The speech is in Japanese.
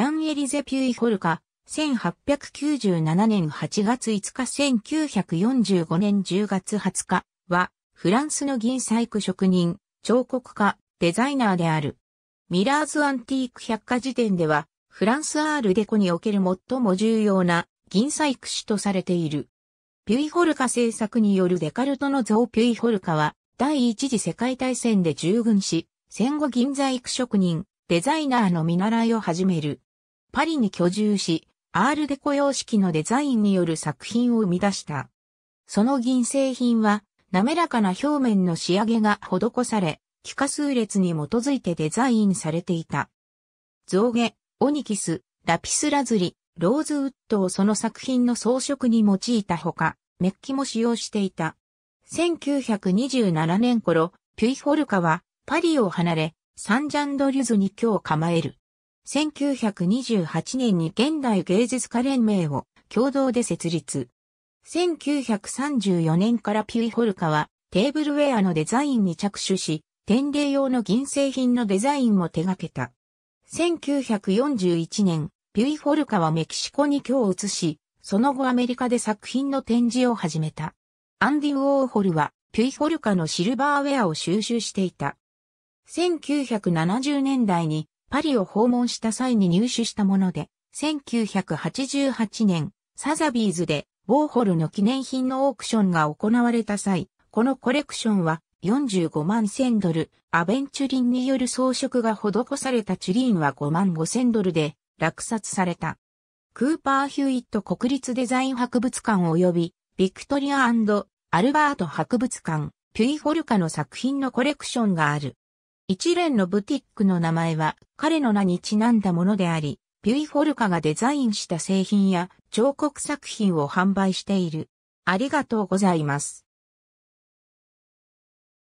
ジャン・エリゼ・ピュイ・ホルカ、1897年8月5日1945年10月20日は、フランスの銀細工職人、彫刻家、デザイナーである。ミラーズ・アンティーク百科事典では、フランスアールデコにおける最も重要な銀細工師とされている。ピュイホルカ製作によるデカルトの像ピュイホルカは、第一次世界大戦で従軍し、戦後銀細工職人、デザイナーの見習いを始める。パリに居住し、アールデコ様式のデザインによる作品を生み出した。その銀製品は、滑らかな表面の仕上げが施され、幾何数列に基づいてデザインされていた。象牙、オニキス、ラピスラズリ、ローズウッドをその作品の装飾に用いたほか、メッキも使用していた。1927年頃、ピュイホルカはパリを離れ、サンジャンドリュズに今日構える。1928年に現代芸術家連盟を共同で設立。1934年からピュイホルカはテーブルウェアのデザインに着手し、典礼用の銀製品のデザインも手掛けた。1941年、ピュイホルカはメキシコに今日移し、その後アメリカで作品の展示を始めた。アンディ・ウォーホルは、ピュイホルカのシルバーウェアを収集していた。1970年代にパリを訪問した際に入手したもので、1988年、サザビーズで、ウォーホルの記念品のオークションが行われた際、このコレクションは45万1000ドル、アベンチュリンによる装飾が施されたチュリーンは5万5000ドルで落札された。クーパー・ヒュイット国立デザイン博物館及びビクトリアアルバート博物館、ピュイホルカの作品のコレクションがある。一連のブティックの名前は彼の名にちなんだものであり、ビュイフォルカがデザインした製品や彫刻作品を販売している。ありがとうございます。